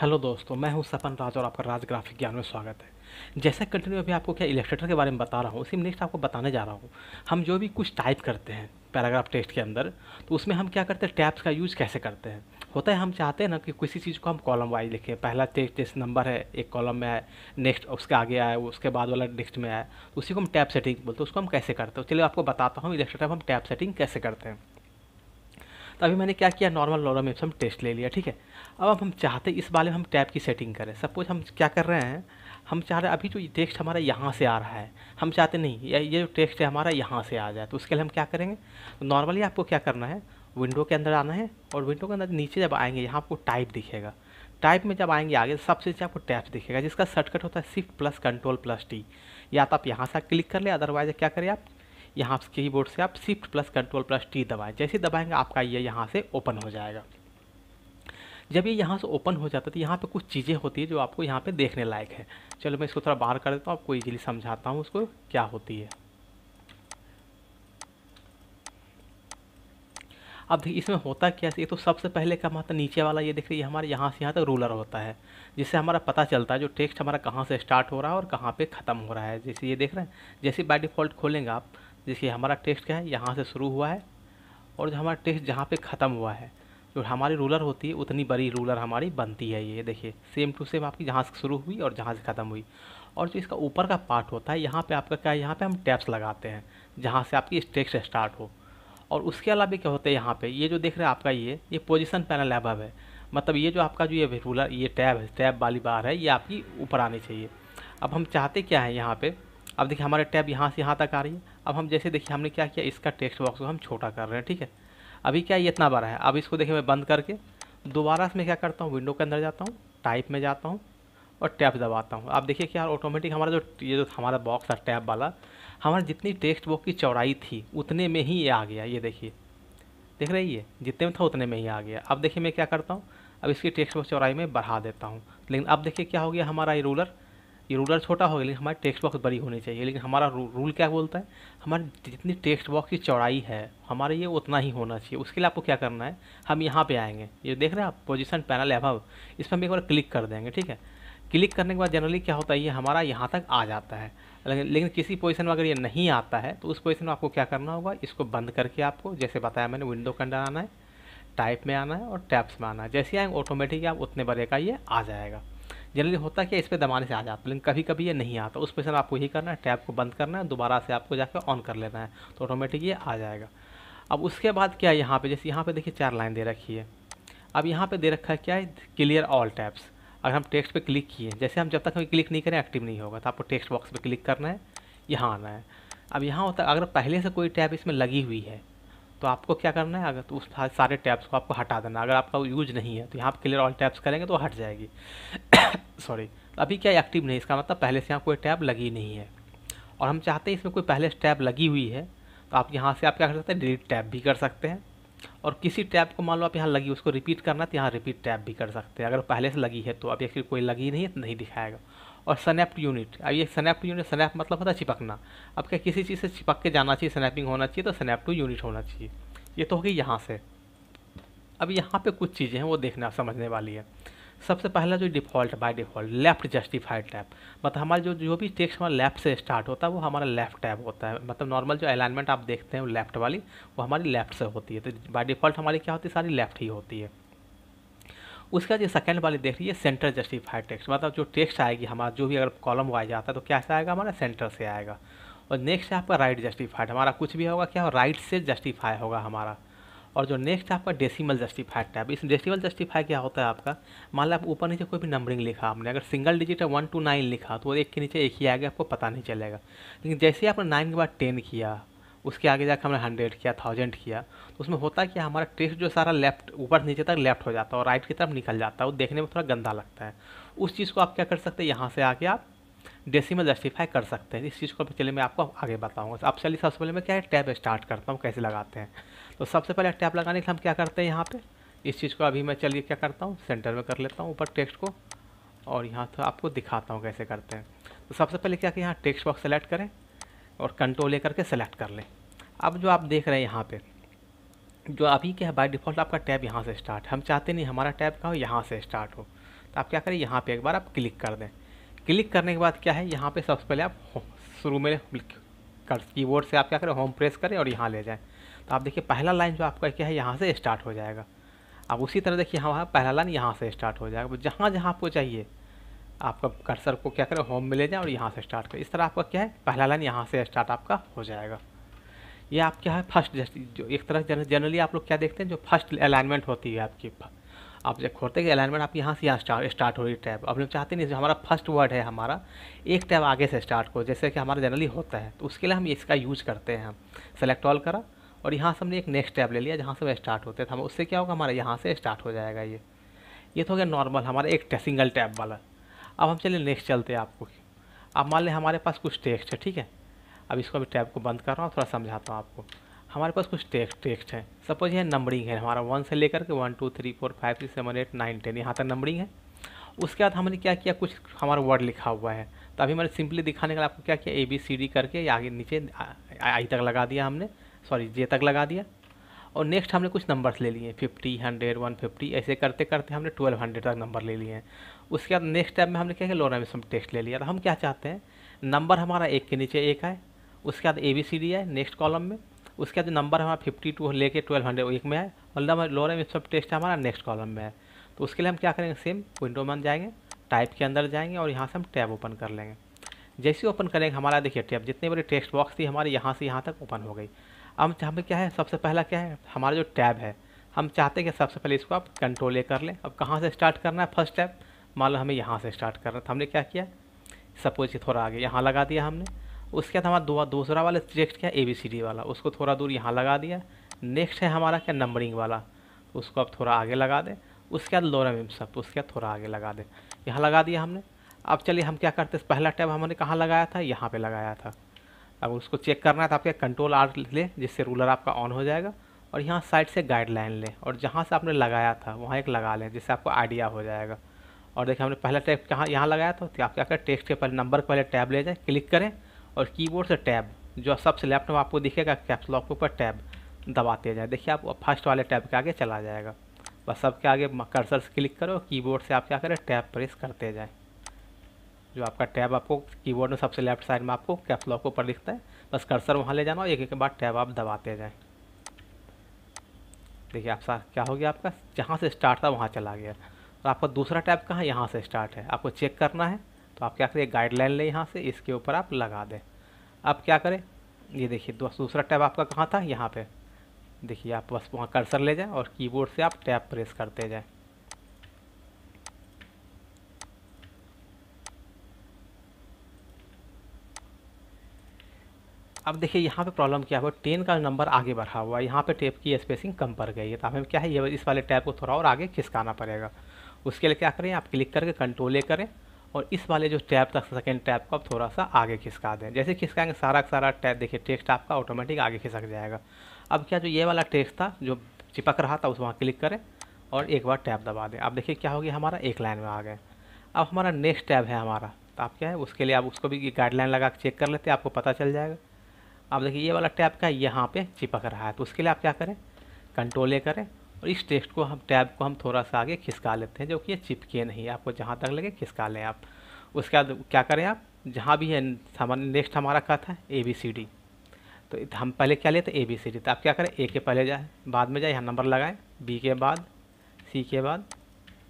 hello दोस्तों मैं हूं सपन राज और आपका राज ग्राफिक ज्ञान में स्वागत है जैसा कंटिन्यू अभी आपको क्या इलेक्ट्रेटर के बारे में बता रहा हूँ उसी में नेक्स्ट आपको बताने जा रहा हूँ हम जो भी कुछ टाइप करते हैं पैराग्राफ टेस्ट के अंदर तो उसमें हम क्या करते हैं टैप्स का यूज़ कैसे करते हैं होता है हम चाहते हैं ना कि किसी चीज़ को हम कॉलम वाइज लिखें पहला टेस्ट जैसे नंबर है एक कॉलम में आए नेक्स्ट उसके आगे आए उसके बाद वाला नेक्स्ट में आए उसी को हम टैप सेटिंग बोलते हैं उसको हम कैसे करते हैं चलिए आपको बताता हूँ इलेक्ट्रेटर हम टैप सेटिंग कैसे करते हैं तो अभी मैंने क्या किया नॉर्मल नॉर्मल एप्स हम टेस्ट ले लिया ठीक है अब हम चाहते इस बारे में हम टैब की सेटिंग करें सपोज हम क्या कर रहे हैं हम चाह रहे हैं अभी जो टेक्स्ट हमारा यहाँ से आ रहा है हम चाहते नहीं ये ये जो टेक्स्ट है हमारा यहाँ से आ जाए तो उसके लिए हम क्या करेंगे नॉर्मली आपको क्या करना है विंडो के अंदर आना है और विंडो के अंदर नीचे जब आएंगे यहाँ आपको टाइप दिखेगा टाइप में जब आएंगे आगे सबसे नीचे आपको टैप दिखेगा जिसका शॉर्टकट होता है shift plus control plus T या तो आप यहाँ से क्लिक कर ले अदरवाइज क्या करें आप यहाँ की बोर्ड से आप shift plus control plus T दबाएँ जैसे दबाएंगे आपका ये यहाँ से ओपन हो जाएगा जब ये यहाँ से ओपन हो जाता है तो यहाँ पे कुछ चीज़ें होती है जो आपको यहाँ पे देखने लायक है चलो मैं इसको थोड़ा बाहर कर देता हूँ आपको इजीली समझाता हूँ उसको क्या होती है अब देखिए इसमें होता क्या है ये तो सबसे पहले का हमारा नीचे वाला ये देखिए हमारे यहाँ से यहाँ तक तो रूलर होता है जिससे हमारा पता चलता है जो टेक्स्ट हमारा कहाँ से स्टार्ट हो रहा है और कहाँ पे ख़त्म हो रहा है जैसे ये देख रहे हैं जैसे बाई डिफ़ॉल्ट खोलेंगे आप देखिए हमारा टेस्ट क्या है यहाँ से शुरू हुआ है और जो हमारा टेस्ट जहाँ पे ख़त्म हुआ है जो हमारी रूलर होती है उतनी बड़ी रूलर हमारी बनती है ये देखिए सेम टू सेम आपकी जहाँ से शुरू हुई और जहाँ से ख़त्म हुई और जो इसका ऊपर का पार्ट होता है यहाँ पे आपका क्या है यहाँ पे हम टैप्स लगाते हैं जहाँ से आपकी टेक्स्ट स्टार्ट हो और उसके अलावा क्या होता है यहाँ पे ये जो देख रहे हैं आपका ये ये पोजिशन पैनल एब है मतलब ये जो आपका जो ये रूलर ये टैब है टैब वाली बार है ये आपकी ऊपर आनी चाहिए अब हम चाहते क्या है यहाँ पर अब देखिए हमारे टैब यहाँ से यहाँ तक आ रही है अब हम जैसे देखिए हमने क्या किया इसका टेक्स्ट बॉक्स को हम छोटा कर रहे हैं ठीक है अभी क्या ये इतना बड़ा है अब इसको देखिए मैं बंद करके दोबारा से मैं क्या करता हूँ विंडो के अंदर जाता हूँ टाइप में जाता हूँ और टैप दबाता हूँ आप देखिए क्या ऑटोमेटिक हमारा जो ये जो हमारा बॉक्स था टैप वाला हमारा जितनी टेक्स्ट बुक की चौड़ाई थी उतने में ही ये आ गया ये देखिए देख रही है जितने में था उतने में ही आ गया अब देखिए मैं क्या करता हूँ अब इसकी टेक्स्ट बुक चौड़ाई में बढ़ा देता हूँ लेकिन अब देखिए क्या हो गया हमारा ये रूलर ये रूलर छोटा होगा लेकिन हमारी टेक्स्ट बॉक्स बड़ी होनी चाहिए लेकिन हमारा रू, रूल क्या बोलता है हमारी जितनी टेक्स्ट बॉक्स की चौड़ाई है हमारे ये उतना ही होना चाहिए उसके लिए आपको क्या करना है हम यहाँ पे आएंगे ये देख रहे हैं आप पोजिशन पैनल अभव इस पर हम एक बार क्लिक कर देंगे ठीक है क्लिक करने के बाद जनरली क्या होता है ये हमारा यहाँ तक आ जाता है लेकिन किसी पोजिशन में अगर ये नहीं आता है तो उस पोजिशन में आपको क्या करना होगा इसको बंद करके आपको जैसे बताया मैंने विंडो के अंदर आना है टाइप में आना है और टैप्स में आना है जैसे आएंगे ऑटोमेटिक आप उतने बड़े का ये आ जाएगा जनरली होता क्या इस पर दबाने से आ जाता है लेकिन कभी कभी ये नहीं आता उस पोजिशन आपको यही करना है टैब को बंद करना है दोबारा से आपको जाकर ऑन कर लेना है तो ऑटोमेटिक ये आ जाएगा अब उसके बाद क्या है यहाँ पर जैसे यहाँ पर देखिए चार लाइन दे रखी है अब यहाँ पर दे रखा है क्या है क्लियर ऑल टैब्स अगर हम टेक्स्ट पर क्लिक किए जैसे हम जब तक हम क्लिक नहीं करें एक्टिव नहीं होगा तो आपको टेक्स्ट बॉक्स पर क्लिक करना है यहाँ आना है अब यहाँ होता है अगर पहले से कोई टैब इसमें लगी हुई है तो आपको क्या करना है अगर तो उस सारे टैब्स को आपको हटा देना अगर आपका यूज नहीं है तो यहाँ पर क्लियर ऑल टैब्स करेंगे तो हट जाएगी सॉरी अभी क्या एक्टिव नहीं इसका मतलब पहले से यहाँ कोई टैब लगी नहीं है और हम चाहते हैं इसमें कोई पहले टैब लगी हुई है तो आप यहाँ से आप क्या कर सकते हैं डिलीट टैब भी कर सकते हैं और किसी टैब को मान लो आप यहाँ लगी उसको रिपीट करना तो यहाँ रिपीट टैब भी कर सकते हैं अगर पहले से लगी है तो अभी कोई लगी नहीं है तो नहीं दिखाएगा और स्नैप्ड यूनिट अब ये स्नैप यूनिट स्नैप मतलब होता है चिपकना अब क्या किसी चीज़ से चिपक के जाना चाहिए स्नैपिंग होना चाहिए तो स्नैप टू यूनिट होना चाहिए ये तो हो गई यहाँ से अब यहाँ पे कुछ चीज़ें हैं वो देखना समझने वाली है सबसे पहला जो default by default left justified tab मतलब हमारा जो जो भी टेक्स्ट हमारा लेफ़्ट से स्टार्ट होता है वो हमारा लेफ़्ट टैप होता है मतलब नॉर्मल जो अलाइनमेंट आप देखते हैं लेफ़्ट वाली वो हमारी लेफ़्ट से होती है तो बाय डिफ़ॉल्ट हमारी क्या होती है सारी लेफ़्ट ही होती है उसके बाद ये सेकेंड वाली देख रही है सेंटर जस्टिफाइड टेक्स्ट मतलब जो टेक्स्ट आएगी हमारा जो भी अगर कॉलम वाइज आता है तो क्या आएगा हमारा सेंटर से आएगा और नेक्स्ट है आपका राइट जस्टिफाइड हमारा कुछ भी होगा क्या हो राइट से जस्टिफाई होगा हमारा और जो नेक्स्ट आपका डेसिमल जस्टिफाइड टाइप इस डेसिमल जस्टिफाई क्या होता है आपका मान लो आप ऊपर नीचे कोई भी नंबरिंग लिखा आपने अगर सिंगल डिजिट है वन टू नाइन लिखा तो एक के नीचे एक ही आएगा आपको पता नहीं चलेगा लेकिन जैसे ही आपने नाइन के बाद टेन किया उसके आगे जाकर हमने हंड्रेड किया थाउजेंड किया तो उसमें होता है कि हमारा टेस्ट जो सारा लेफ्ट ऊपर नीचे तक लेफ्ट हो जाता है और राइट की तरफ निकल जाता है वो देखने में थोड़ा गंदा लगता है उस चीज़ को आप क्या कर सकते हैं यहाँ से आके आप में जस्टिफाई कर सकते हैं इस चीज़ को चले मैं आपको आगे बताऊँगा तो अब चलिए सबसे पहले मैं क्या है टैब स्टार्ट करता हूँ कैसे लगाते हैं तो सबसे पहले टैब लगाने के लिए हम क्या करते हैं यहाँ पर इस चीज़ को अभी मैं चलिए क्या करता हूँ सेंटर में कर लेता हूँ ऊपर टेक्स्ट को और यहाँ से तो आपको दिखाता हूँ कैसे करते हैं तो सबसे पहले क्या कि यहाँ टेक्स्ट बॉक्स सेलेक्ट करें और कंट्रोल ले करके सेलेक्ट कर लें अब जो आप देख रहे हैं यहाँ पे जो अभी क्या है बाई डिफ़ॉल्ट आपका टैब यहाँ से स्टार्ट हम चाहते नहीं हमारा टैब का हो यहाँ से स्टार्ट हो तो आप क्या करें यहाँ पे एक बार आप क्लिक कर दें क्लिक करने के बाद क्या है यहाँ पे सबसे पहले आप शुरू में कर कीबोर्ड से आप क्या करें होम प्रेस करें और यहाँ ले जाएँ तो आप देखिए पहला लाइन जो आपका क्या है यहाँ से स्टार्ट हो जाएगा अब उसी तरह देखिए हमारा पहला लाइन यहाँ से स्टार्ट हो जाएगा जहाँ जहाँ आपको चाहिए आपका कर्सर को क्या करें होम में ले जाएँ और यहाँ से स्टार्ट करें इस तरह आपका क्या है पहला लाइन यहाँ से स्टार्ट आपका हो जाएगा ये आपके है फर्स्ट जो एक तरह से जनरली आप लोग क्या देखते हैं जो फर्स्ट अलाइनमेंट होती है आपकी आप जब खोलते हैं अलाइनमेंट आप यहाँ से यहाँ स्टार्ट हो रही टैब अब लोग चाहते नहीं हमारा फर्स्ट वर्ड है हमारा एक टैब आगे से स्टार्ट हो जैसे कि हमारा जनरली होता है तो उसके लिए हम इसका यूज करते हैं हम सेलेक्ट ऑल करा और यहाँ से हमने एक नेक्स्ट टैब ले लिया जहाँ से वह स्टार्ट होते थे हम उससे क्या होगा हमारा यहाँ से स्टार्ट हो जाएगा ये ये तो हो गया नॉर्मल हमारा एक सिंगल टैब वाला अब हम चलिए नेक्स्ट चलते हैं आपको अब मान लें हमारे पास कुछ टेक्स्ट है ठीक है अब इसको अभी टैब को बंद कर रहा हूँ थोड़ा समझाता हूँ आपको हमारे पास कुछ टेक्स्ट टेक्स्ट है सपोज ये नंबरिंग है हमारा वन से लेकर के one two three four five six seven eight nine ten यहाँ तक नंबरिंग है उसके बाद हमने क्या किया कुछ हमारा वर्ड लिखा हुआ है तो अभी मैंने सिंपली दिखाने के लिए आपको क्या किया ए बी सी डी करके आगे नीचे आई तक लगा दिया हमने सॉरी जे तक लगा दिया और नेक्स्ट हमने कुछ नंबर्स ले लिए फिफ्टी हंड्रेड वन फिफ्टी ऐसे करते करते हमने ट्वेल्व हंड्रेड तक नंबर ले लिए हैं उसके बाद नेक्स्ट टाइम में हमने क्या किया लोनामिसम टेक्स्ट ले लिया तो हम क्या चाहते हैं नंबर हमारा एक के नीचे एक है उसके बाद ए बी सी डी आए नेक्स्ट कॉलम में उसके बाद नंबर हमारा फिफ्टी टू लेके ट्वेल्व हंड्रेड एक में आए और लोअर सब टेस्ट हमारा नेक्स्ट कॉलम में है तो उसके लिए हम क्या करेंगे सेम विंडो में जाएंगे टाइप के अंदर जाएंगे और यहाँ से हम टैब ओपन कर लेंगे जैसे ओपन करेंगे हमारा देखिए टैब जितने बड़े टेक्स्ट बॉक्स थी हमारे यहाँ से यहाँ तक ओपन हो गई अब हमें क्या है सबसे पहला क्या है हमारा जो टैब है हम चाहते हैं कि सबसे पहले इसको आप कंट्रोल ए कर लें अब कहाँ से स्टार्ट करना है फर्स्ट टैब मान लो हमें यहाँ से स्टार्ट करना था तो हमने क्या किया सपोज कि थोड़ा आगे यहाँ लगा दिया हमने उसके बाद हमारा दो, दूसरा वाला नेक्स्ट क्या ए बी सी डी वाला उसको थोड़ा दूर यहाँ लगा दिया नेक्स्ट है हमारा क्या नंबरिंग वाला तो उसको आप थोड़ा आगे लगा दें उसके बाद लोरम इमसप उसके बाद थोड़ा आगे लगा दें यहाँ लगा दिया हमने अब चलिए हम क्या करते हैं पहला टैब हमने कहाँ लगाया था यहाँ पे लगाया था अब उसको चेक करना है तो आपके कंट्रोल आर ले जिससे रूलर आपका ऑन हो जाएगा और यहाँ साइड से गाइडलाइन लें और जहाँ से आपने लगाया था वहाँ एक लगा लें जिससे आपको आइडिया हो जाएगा और देखिए हमने पहला टैब कहाँ यहाँ लगाया था तो आप क्या करें टेक्स्ट के पहले नंबर के पहले टैब ले जाएँ क्लिक करें और कीबोर्ड से टैब जो सबसे लेफ्ट में आपको दिखेगा कैप्स लॉक के ऊपर टैब दबाते जाए देखिए आप फर्स्ट वाले टैब के आगे चला जाएगा बस सबके आगे कर्सर से क्लिक करो कीबोर्ड से आप क्या करें टैब प्रेस करते जाएँ जो आपका टैब आपको कीबोर्ड में सबसे लेफ्ट साइड में आपको कैप्स लॉक के ऊपर दिखता है बस कर्सर वहाँ ले जाना और एक एक बार टैब आप दबाते जाएँ देखिए आप सा क्या हो गया आपका जहाँ से स्टार्ट था वहाँ चला गया और आपका दूसरा टैब कहाँ यहाँ से स्टार्ट है आपको चेक करना है तो आप क्या करिए गाइडलाइन लें यहाँ से इसके ऊपर आप लगा दें अब क्या करें ये देखिए दूसरा टैब आपका कहाँ था यहाँ पे देखिए आप बस वहाँ कर्सर ले जाएं और कीबोर्ड से आप टैब प्रेस करते जाएं अब देखिए यहाँ पे प्रॉब्लम क्या हुआ टेन का नंबर आगे बढ़ा हुआ है यहाँ पे टेप की स्पेसिंग कम पड़ गई है तो हमें क्या है ये इस वाले टैब को थोड़ा और आगे खिसकाना पड़ेगा उसके लिए क्या करें आप क्लिक करके कंट्रोल ए करें और इस वाले जो टैब तक सेकेंड टैब को आप थोड़ा सा आगे खिसका दें जैसे खिसकाएंगे सारा सारा टैप देखिए टेक्स्ट आपका ऑटोमेटिक आगे खिसक जाएगा अब क्या जो ये वाला टेक्स्ट था जो चिपक रहा था उस वहाँ क्लिक करें और एक बार टैप दबा दें आप देखिए क्या हो गया हमारा एक लाइन में आ गए अब हमारा नेक्स्ट टैब है हमारा तो आप क्या है उसके लिए आप उसको भी गाइडलाइन लगा के चेक कर लेते हैं आपको पता चल जाएगा आप देखिए ये वाला टैब का यहाँ पे चिपक रहा है तो उसके लिए आप क्या करें कंट्रोल ए करें और इस टेक्स्ट को हम टैब को हम थोड़ा सा आगे खिसका लेते हैं जो कि ये चिपके नहीं आपको जहाँ तक लगे खिसका लें आप उसके बाद क्या करें आप जहाँ भी है सामान्य नेक्स्ट हमारा कहा था ए बी सी डी तो हम पहले क्या लेते ए बी सी डी तो आप क्या करें ए के पहले जाए बाद में जाए यहाँ नंबर लगाएं बी के बाद सी के बाद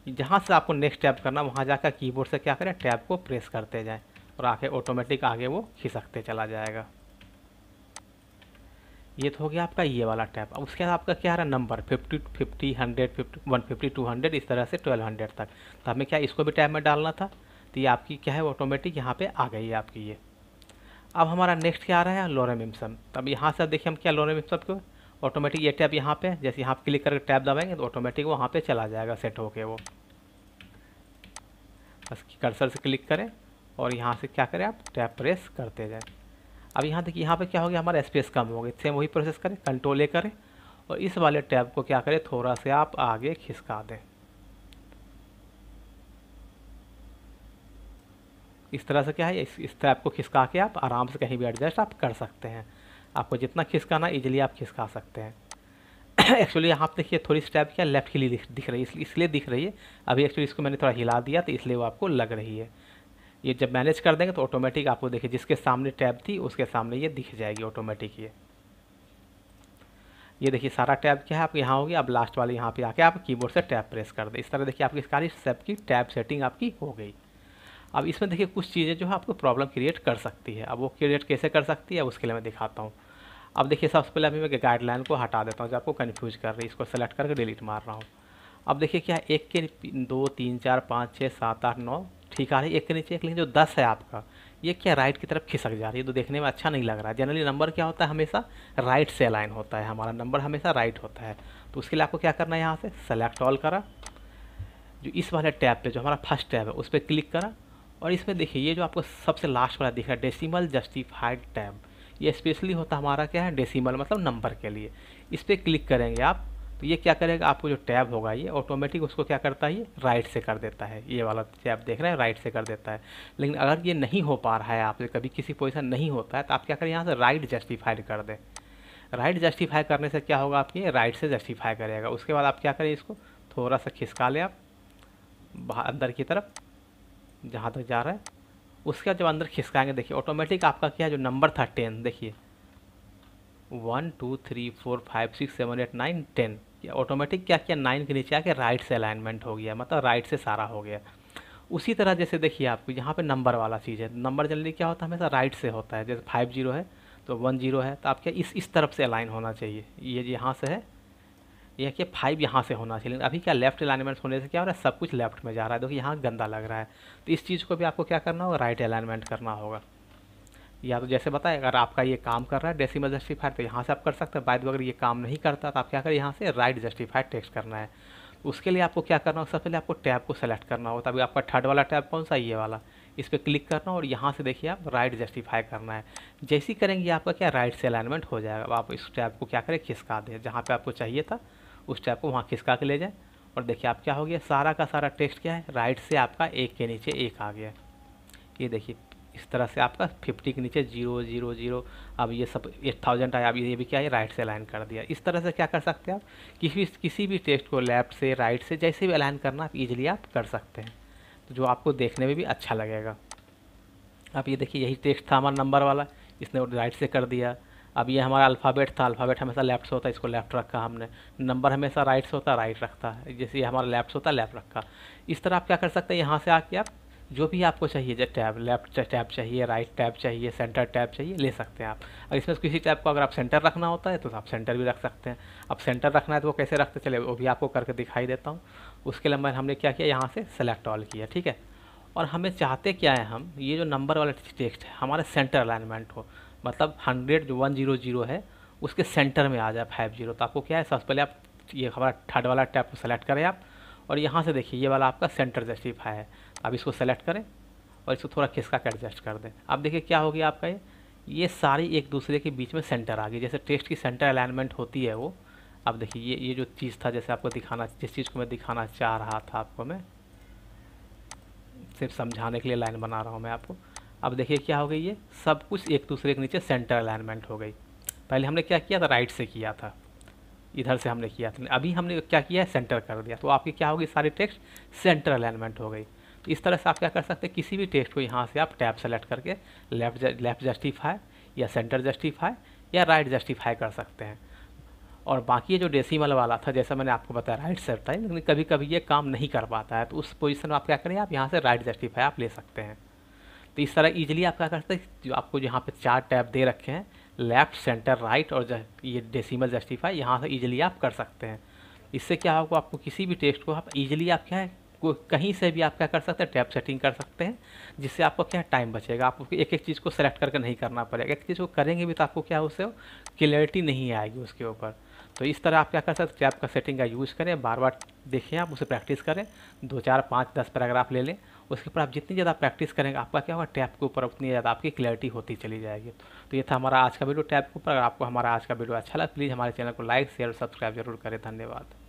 जहाँ से आपको नेक्स्ट टैप करना वहाँ जाकर कीबोर्ड से क्या करें टैब को प्रेस करते जाएं और आके ऑटोमेटिक आगे वो खिसकते चला जाएगा ये तो हो गया आपका ये वाला टैप अब उसके बाद आपका क्या आ रहा है number fifty fifty hundred fifty one fifty two hundred इस तरह से ट्वेल्व हंड्रेड तक तो हमें क्या इसको भी टैब में डालना था तो ये आपकी क्या है ऑटोमेटिक यहाँ पे आ गई है आपकी ये अब हमारा नेक्स्ट क्या आ रहा है लोरम इम्सम तब यहाँ से देखिए हम क्या लोरम इम्सम को ऑटोमेटिक ये टैप यहाँ पर जैसे यहाँ क्लिक करके टैप दबाएंगे तो ऑटोमेटिक वहाँ पर चला जाएगा सेट होके वो बस कर्सर से क्लिक करें और यहाँ से क्या करें आप टैप प्रेस करते जाएँ अब यहाँ देखिए यहाँ पे क्या हो गया हमारा स्पेस कम हो गई सेम वही प्रोसेस करें कंट्रोल ए करें और इस वाले टैब को क्या करें थोड़ा से आप आगे खिसका दें इस तरह से क्या है इस इस टैब को खिसका के आप आराम से कहीं भी एडजस्ट आप कर सकते हैं आपको जितना खिसकाना ईजिली आप खिसका सकते हैं एक्चुअली यहाँ पर देखिए थोड़ी स्टैप क्या लेफ्ट के लिए दिख रही है इसलिए दिख रही है अभी एक्चुअली इसको मैंने थोड़ा हिला दिया तो इसलिए वो आपको लग रही है ये जब मैनेज कर देंगे तो ऑटोमेटिक आपको देखिए जिसके सामने टैब थी उसके सामने ये दिख जाएगी ऑटोमेटिक ये ये देखिए सारा टैब क्या है आपके यहाँ होगी आप लास्ट वाले यहाँ पे आके आप कीबोर्ड से टैब प्रेस कर दें इस तरह देखिए आपकी सारी स्टेप की टैब सेटिंग आपकी हो गई अब इसमें देखिए कुछ चीज़ें जो है आपको प्रॉब्लम क्रिएट कर सकती है अब वो क्रिएट कैसे कर सकती है उसके लिए मैं दिखाता हूँ अब देखिए सबसे पहले अभी मैं गाइडलाइन को हटा देता हूँ जो आपको कन्फ्यूज कर रही है इसको सेलेक्ट करके डिलीट मार रहा हूँ अब देखिए क्या एक के दो तीन चार पाँच छः सात आठ नौ ठीक आ रही है एक के नीचे एक लेकिन जो दस है आपका ये क्या राइट की तरफ खिसक जा रही है तो देखने में अच्छा नहीं लग रहा है जनरली नंबर क्या होता है हमेशा राइट से अलाइन होता है हमारा नंबर हमेशा राइट होता है तो उसके लिए आपको क्या करना है यहाँ से सेलेक्ट ऑल करा जो इस वाले टैब पे जो हमारा फर्स्ट टैब है उस पर क्लिक करा और इसमें देखिए ये जो आपको सबसे लास्ट वाला दिख रहा है डेसीमल जस्टिफाइड टैब ये स्पेशली होता हमारा क्या है डेसीमल मतलब नंबर के लिए इस पर क्लिक करेंगे आप तो ये क्या करेगा आपको जो टैब होगा ये ऑटोमेटिक उसको क्या करता है ये राइट से कर देता है ये वाला टैब देख रहे हैं राइट से कर देता है लेकिन अगर ये नहीं हो पा रहा है आपसे कभी किसी पोजिशन नहीं होता है तो आप क्या करें यहाँ से राइट जस्टिफाइड कर दें राइट जस्टिफाई करने से क्या होगा आपके राइट से जस्टिफाई करेगा उसके बाद आप क्या करें इसको थोड़ा सा खिसका लें आप अंदर की तरफ जहाँ तक जा रहा है उसके बाद जब अंदर खिसकाएंगे देखिए ऑटोमेटिक आपका क्या जो नंबर था टेन देखिए one two three four five six seven eight nine ten automatic क्या किया नाइन के नीचे आके राइट से अलाइनमेंट हो गया मतलब राइट से सारा हो गया उसी तरह जैसे देखिए आपको यहाँ पे नंबर वाला चीज़ है नंबर जनरली क्या होता है हमेशा राइट से होता है जैसे फाइव जीरो है तो वन जीरो है तो आप क्या इस इस तरफ से अलाइन होना चाहिए ये यहाँ से है यह क्या फाइव यहाँ से होना चाहिए अभी क्या लेफ्ट अलाइनमेंट होने से क्या हो रहा है सब कुछ लेफ्ट में जा रहा है देखो यहाँ गंदा लग रहा है तो इस चीज़ को भी आपको क्या करना होगा राइट अलाइनमेंट करना होगा या तो जैसे बताएं अगर आपका ये काम कर रहा है डेसिमल जस्टिफाइड तो यहाँ से आप कर सकते हैं बाय अगर ये काम नहीं करता तो आप क्या करें यहाँ से राइट जस्टिफाइड टेक्स्ट करना है उसके लिए आपको क्या करना हो सबसे पहले आपको टैब को सेलेक्ट करना होगा तभी आपका थर्ड वाला टैब कौन सा ये वाला इस पर क्लिक करना और यहाँ से देखिए आप राइट जस्टिफाई करना है जैसे ही करेंगे आपका क्या राइट से अलाइनमेंट हो जाएगा आप इस टैब को क्या करें खिसका दें जहाँ पर आपको चाहिए था उस टैब को वहाँ खिसका के ले जाएँ और देखिए आप क्या हो गया सारा का सारा टेक्स्ट क्या है राइट से आपका एक के नीचे एक आ गया ये देखिए इस तरह से आपका फिफ्टी के नीचे जीरो जीरो जीरो अब ये सब एट थाउजेंड आया अब ये भी क्या है राइट से अलाइन कर दिया इस तरह से क्या कर सकते हैं आप किसी किसी भी टेक्स्ट को लेफ्ट से राइट से जैसे भी अलाइन करना आप ईजिली आप कर सकते हैं तो जो आपको देखने में भी अच्छा लगेगा अब ये देखिए यही टेक्स्ट था हमारा नंबर वाला इसने राइट से कर दिया अब ये हमारा अल्फ़ाबेट था अल्फ़ाबेट हमेशा लेफ्ट से होता है इसको लेफ्ट रखा हमने नंबर हमेशा राइट से होता है राइट रखता है जैसे ये हमारा लेफ्ट से होता है लेफ्ट रखा इस तरह आप क्या कर सकते हैं यहाँ से आके आप जो भी आपको चाहिए जैसे टैब लेफ्ट टैब चाहिए राइट टैब चाहिए सेंटर टैब चाहिए ले सकते हैं आप अगर इसमें किसी टैब को अगर आप सेंटर रखना होता है तो आप सेंटर भी रख सकते हैं अब सेंटर रखना है तो वो कैसे रखते चले वो भी आपको करके दिखाई देता हूँ उसके लिए मैं हमने क्या किया यहाँ से सेलेक्ट ऑल किया ठीक है और हमें चाहते क्या है हम ये जो नंबर वाला टेक्स्ट है हमारे सेंटर अलाइनमेंट हो मतलब हंड्रेड जो वन जीरो जीरो है उसके सेंटर में आ जाए फाइव जीरो तो आपको क्या है सबसे पहले आप ये हमारा थर्ड वाला टैप को सेलेक्ट करें आप और यहाँ से देखिए ये वाला आपका सेंटर जस्टिफाई है अब इसको सेलेक्ट करें और इसको थोड़ा खिसका के एडजस्ट कर दें अब देखिए क्या होगी आपका ये ये सारी एक दूसरे के बीच में सेंटर आ गई जैसे टेस्ट की सेंटर अलाइनमेंट होती है वो अब देखिए ये ये जो चीज़ था जैसे आपको दिखाना जिस चीज़ को मैं दिखाना चाह रहा था आपको मैं सिर्फ समझाने के लिए लाइन बना रहा हूँ मैं आपको अब देखिए क्या हो गई ये सब कुछ एक दूसरे के नीचे सेंटर अलाइनमेंट हो गई पहले हमने क्या किया था राइट से किया था इधर से हमने किया था अभी हमने क्या किया है सेंटर कर दिया तो आपकी क्या होगी सारी टेक्स्ट सेंटर अलाइनमेंट हो गई तो इस तरह से आप क्या कर सकते हैं किसी भी टेक्स्ट को यहाँ से आप टैब सेलेक्ट करके लेफ्ट लेफ्ट जस्टिफाई या सेंटर जस्टिफाई या राइट जस्टिफाई कर सकते हैं और बाकी ये जो डेसीमल वाला था जैसा मैंने आपको बताया राइट सेट था लेकिन कभी कभी ये काम नहीं कर पाता है तो उस पोजीशन में आप क्या करें आप यहाँ से राइट जस्टिफाई आप ले सकते हैं तो इस तरह इजीली आप क्या करते हैं जो आपको यहाँ पे चार टैब दे रखे हैं लेफ़्ट सेंटर राइट और ये डेसीमल जस्टिफाई यहाँ से ईजिली आप कर सकते हैं इससे क्या होगा आपको किसी भी टेक्स्ट को आप ईजिली आप क्या है कहीं से भी आप क्या कर सकते हैं टैप सेटिंग कर सकते हैं जिससे आपको क्या टाइम बचेगा आपको एक एक चीज़ को सेलेक्ट करके नहीं करना पड़ेगा एक चीज़ को करेंगे भी तो आपको क्या उससे क्लियरिटी नहीं आएगी उसके ऊपर तो इस तरह आप क्या कर सकते हैं का सेटिंग का यूज़ करें बार बार देखें आप उसे प्रैक्टिस करें दो चार पाँच दस पैराग्राफ ले लें उसके ऊपर आप जितनी ज़्यादा प्रैक्टिस करेंगे आपका क्या होगा टैप के ऊपर उतनी ज़्यादा आपकी क्लैरिटी होती चली जाएगी तो ये था हमारा आज का वीडियो टैप के ऊपर अगर आपको हमारा आज का वीडियो अच्छा लगा प्लीज़ हमारे चैनल को लाइक शेयर और सब्सक्राइब जरूर करें धन्यवाद